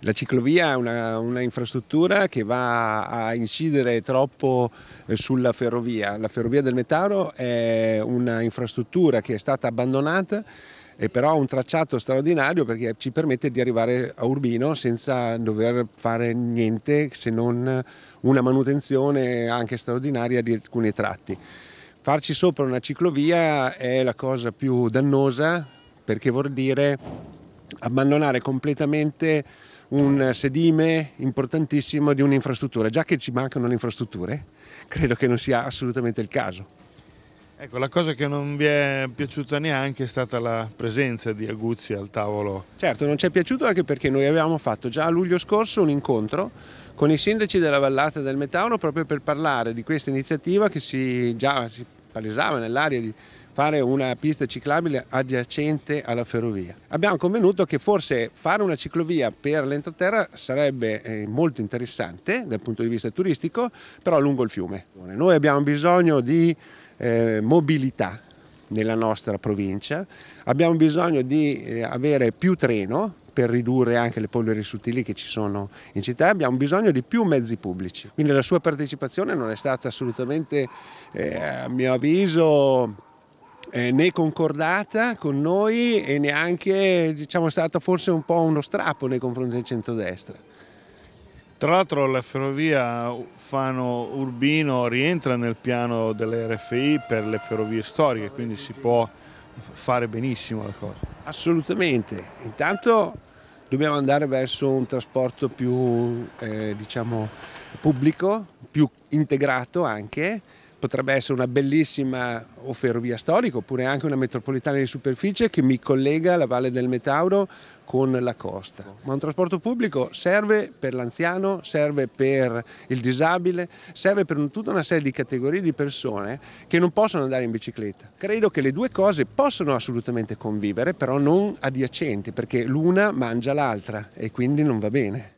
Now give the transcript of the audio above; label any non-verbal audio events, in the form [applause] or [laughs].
La ciclovia è una, una, infrastruttura che va a incidere troppo eh, sulla ferrovia. La ferrovia del Metaro è un'infrastruttura che è stata abbandonata e eh, però ha un tracciato straordinario perché ci permette di arrivare a Urbino senza dover fare niente se non una manutenzione anche straordinaria di alcuni tratti. Farci sopra una ciclovia è la cosa più dannosa perché vuol dire abbandonare completamente un sedime importantissimo di un'infrastruttura. Già che ci mancano le infrastrutture, [laughs] credo che non sia assolutamente il caso. Ecco, la cosa che non vi è piaciuta neanche è stata la presenza di Aguzzi al tavolo. Certo, non ci è piaciuto anche perché noi avevamo fatto già a luglio scorso un incontro con i sindaci della Vallata del Metauro proprio per parlare di questa iniziativa che si già si palesava nell'area di fare una pista ciclabile adiacente alla ferrovia. Abbiamo convenuto che forse fare una ciclovia per l'entroterra sarebbe eh, molto interessante dal punto di vista turistico, però lungo il fiume. Noi abbiamo bisogno di eh, mobilità nella nostra provincia, abbiamo bisogno di eh, avere più treno per ridurre anche le polveri sottili che ci sono in città, abbiamo bisogno di più mezzi pubblici. Quindi la sua partecipazione non è stata assolutamente, eh, a mio avviso, eh, né concordata con noi e neanche diciamo, è stata forse un po' uno strappo nei confronti del centrodestra. Tra l'altro la ferrovia Fano-Urbino rientra nel piano delle RFI per le ferrovie storiche, quindi si può fare benissimo la cosa. Assolutamente, intanto dobbiamo andare verso un trasporto più eh, diciamo, pubblico, più integrato anche, potrebbe essere una bellissima o ferrovia storica oppure anche una metropolitana di superficie che mi collega la Valle del Metauro con la costa. Ma un trasporto pubblico serve per l'anziano, serve per il disabile, serve per tutta una serie di categorie di persone che non possono andare in bicicletta. Credo che le due cose possono assolutamente convivere, però non adiacenti, perché l'una mangia l'altra e quindi non va bene.